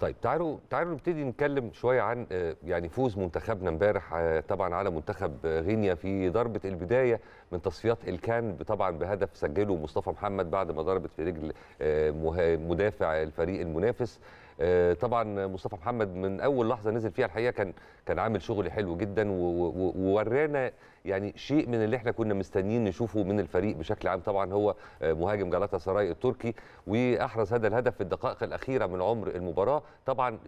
طيب تعالوا تعالوا نبتدي نتكلم شويه عن آه، يعني فوز منتخبنا امبارح آه، طبعا على منتخب غينيا في ضربه البدايه من تصفيات الكان طبعا بهدف سجله مصطفى محمد بعد ما ضربت في رجل آه، مدافع الفريق المنافس آه، طبعا مصطفى محمد من اول لحظه نزل فيها الحقيقه كان كان عامل شغل حلو جدا وورانا يعني شيء من اللي احنا كنا مستنيين نشوفه من الفريق بشكل عام طبعا هو آه، مهاجم جلاتا سراي التركي واحرز هذا الهدف في الدقائق الاخيره من عمر المباراه طبعا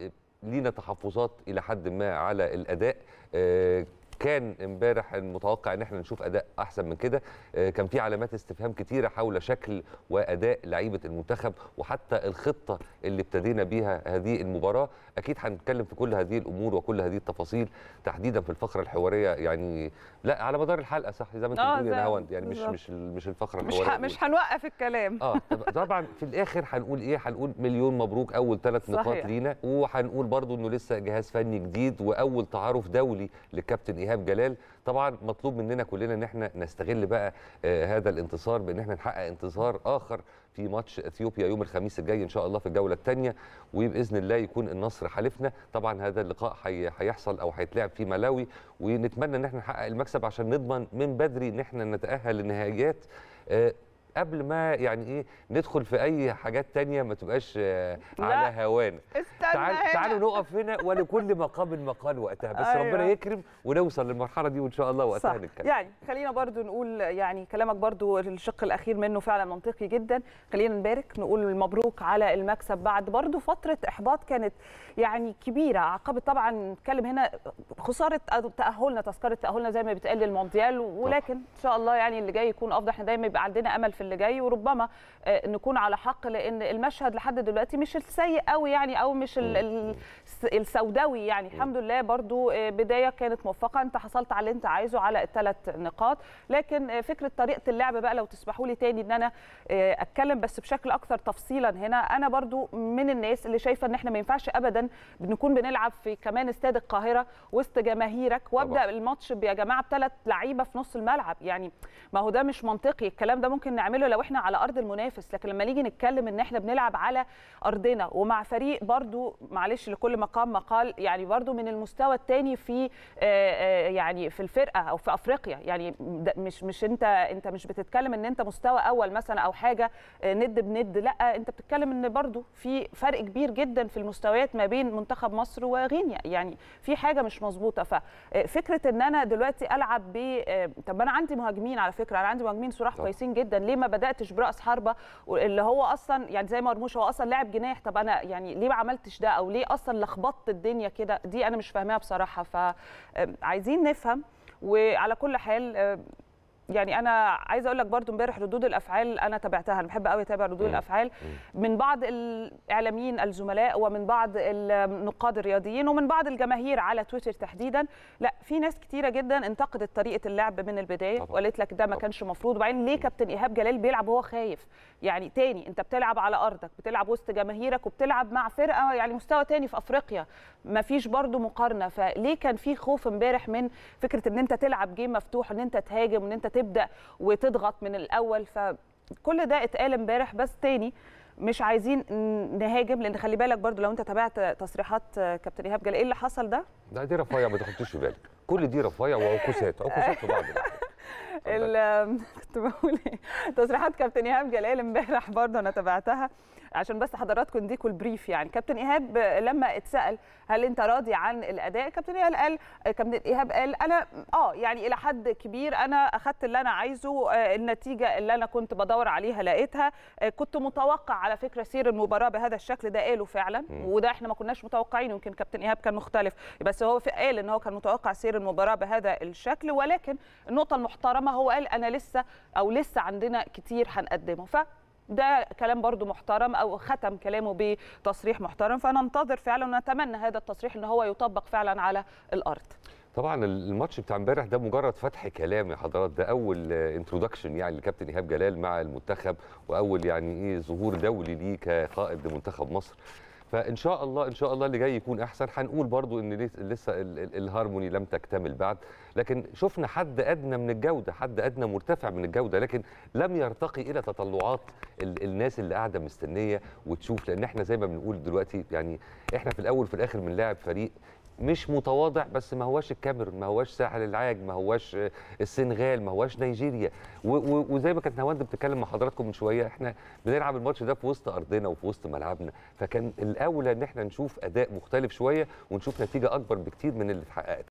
لينا تحفظات الى حد ما على الاداء آه، كان امبارح المتوقع ان احنا نشوف اداء احسن من كده آه، كان في علامات استفهام كتيره حول شكل واداء لعيبه المنتخب وحتى الخطه اللي ابتدينا بيها هذه المباراه اكيد هنتكلم في كل هذه الامور وكل هذه التفاصيل تحديدا في الفقره الحواريه يعني لا على مدار الحلقه صح زي ما انت آه، بتقول يا هوند يعني مش مش مش الفقره الحواريه مش هنوقف الكلام اه طبعا في الاخر هنقول ايه هنقول مليون مبروك اول ثلاث نقاط لينا وهنقول برضو انه لسه جهاز فني جديد واول تعارف دولي للكابتن ايهاب جلال طبعا مطلوب مننا كلنا ان احنا نستغل بقى آه، هذا الانتصار بان احنا نحقق انتصار اخر في ماتش اثيوبيا يوم الخميس الجاي ان شاء الله في الجوله الثانيه وباذن الله يكون النصر حليفنا طبعا هذا اللقاء هيحصل او هيتلعب في ملاوي ونتمنى ان احنا نحقق المكسب عشان نضمن من بدري ان احنا نتاهل لنهائيات آه، قبل ما يعني ايه ندخل في اي حاجات تانية ما تبقاش آه، على هوانا تعال تعالوا نقف هنا ولكل مقام مقال وقتها بس أيوة. ربنا يكرم ونوصل للمرحله دي وان شاء الله وقتها نتكلم يعني خلينا برضو نقول يعني كلامك برضو الشق الاخير منه فعلا منطقي جدا خلينا نبارك نقول مبروك على المكسب بعد برضو فتره احباط كانت يعني كبيره عقبت طبعا نتكلم هنا خساره تاهلنا تذكره تاهلنا زي ما بيتقال للمونديال ولكن ان شاء الله يعني اللي جاي يكون افضل احنا دايما يبقى عندنا امل في اللي جاي وربما آه، نكون على حق لان المشهد لحد دلوقتي مش السيء قوي يعني او مش السوداوي يعني الحمد لله برضو آه، بدايه كانت موفقه انت حصلت على اللي انت عايزه على الثلاث نقاط لكن آه، فكره طريقه اللعب بقى لو تسمحوا لي تاني ان انا اتكلم بس بشكل اكثر تفصيلا هنا انا برضو من الناس اللي شايفه ان احنا ما ينفعش ابدا نكون بنلعب في كمان استاد القاهره وسط جماهيرك وابدا الماتش يا جماعه بثلاث لعيبه في نص الملعب يعني ما هو ده مش منطقي الكلام ده ممكن نعمله بنعمله لو احنا على ارض المنافس لكن لما نيجي نتكلم ان احنا بنلعب على ارضنا ومع فريق برضو معلش لكل مقام مقال يعني برضو من المستوى الثاني في آه، آه، يعني في الفرقه او في افريقيا يعني مش مش انت انت مش بتتكلم ان انت مستوى اول مثلا او حاجه آه، ند بند لا انت بتتكلم ان برضو في فرق كبير جدا في المستويات ما بين منتخب مصر وغينيا يعني في حاجه مش مظبوطه ففكره ان انا دلوقتي العب ب طب انا عندي مهاجمين على فكره انا عندي مهاجمين صراحه كويسين جدا ليه ما بداتش براس حربه اللي هو اصلا يعني زي مرموش هو اصلا لاعب جناح طب انا يعني ليه ما عملتش ده او ليه اصلا لخبطت الدنيا كده دي انا مش فاهماها بصراحه فعايزين نفهم وعلى كل حال يعني انا عايزه اقول لك برضو امبارح ردود الافعال انا تابعتها انا بحب قوي اتابع ردود الافعال من بعض الاعلاميين الزملاء ومن بعض النقاد الرياضيين ومن بعض الجماهير على تويتر تحديدا لا في ناس كتيره جدا انتقدت طريقه اللعب من البدايه وقالت لك ده ما كانش مفروض وبعدين ليه كابتن ايهاب جلال بيلعب وهو خايف يعني تاني انت بتلعب على ارضك بتلعب وسط جماهيرك وبتلعب مع فرقه يعني مستوى تاني في افريقيا ما فيش برضو مقارنه فليه كان في خوف امبارح من فكره ان انت تلعب جيم مفتوح ان انت تهاجم ان انت تبدا وتضغط من الاول فكل ده اتقال امبارح بس تاني مش عايزين نهاجم لان خلي بالك برضو لو انت تابعت تصريحات كابتن ايهاب جلال ايه اللي حصل ده؟ ده دي رفايع ما تحطيش في بالك كل دي رفايع وعكوسات عكوسات في بعض كنت بقول إيه؟ تصريحات كابتن ايهاب جلال امبارح برضه انا تابعتها عشان بس حضراتكم اديكم البريف يعني كابتن ايهاب لما اتسال هل انت راضي عن الاداء كابتن ايهاب قال كابتن ايهاب قال انا اه يعني الى حد كبير انا اخذت اللي انا عايزه آه النتيجه اللي انا كنت بدور عليها لقيتها آه كنت متوقع على فكره سير المباراه بهذا الشكل ده قاله فعلا وده احنا ما كناش متوقعين يمكن كابتن ايهاب كان مختلف بس هو قال ان هو كان متوقع سير المباراه بهذا الشكل ولكن النقطه المحترمه هو قال انا لسه او لسه عندنا كتير هنقدمه ف ده كلام برضو محترم او ختم كلامه بتصريح محترم فننتظر فعلا ونتمنى هذا التصريح ان هو يطبق فعلا على الارض طبعا الماتش بتاع امبارح ده مجرد فتح كلام يا حضرات ده اول انتروداكشن يعني لكابتن ايهاب جلال مع المنتخب واول يعني ايه ظهور دولي ليه كقائد لمنتخب مصر فان شاء الله ان شاء الله اللي جاي يكون احسن هنقول برضو ان لسه الهارموني لم تكتمل بعد لكن شفنا حد ادنى من الجوده حد ادنى مرتفع من الجوده لكن لم يرتقي الى تطلعات الناس اللي قاعده مستنيه وتشوف لان احنا زي ما بنقول دلوقتي يعني احنا في الاول وفي الاخر بنلاعب فريق مش متواضع بس ما هواش الكاميرون ما هواش ساحل العاج ما هواش السنغال ما هواش نيجيريا وزي ما كانت نواند بتتكلم مع حضراتكم من شويه احنا بنلعب الماتش ده في وسط ارضنا وفي وسط ملعبنا فكان الاولى ان احنا نشوف اداء مختلف شويه ونشوف نتيجه اكبر بكتير من اللي اتحققت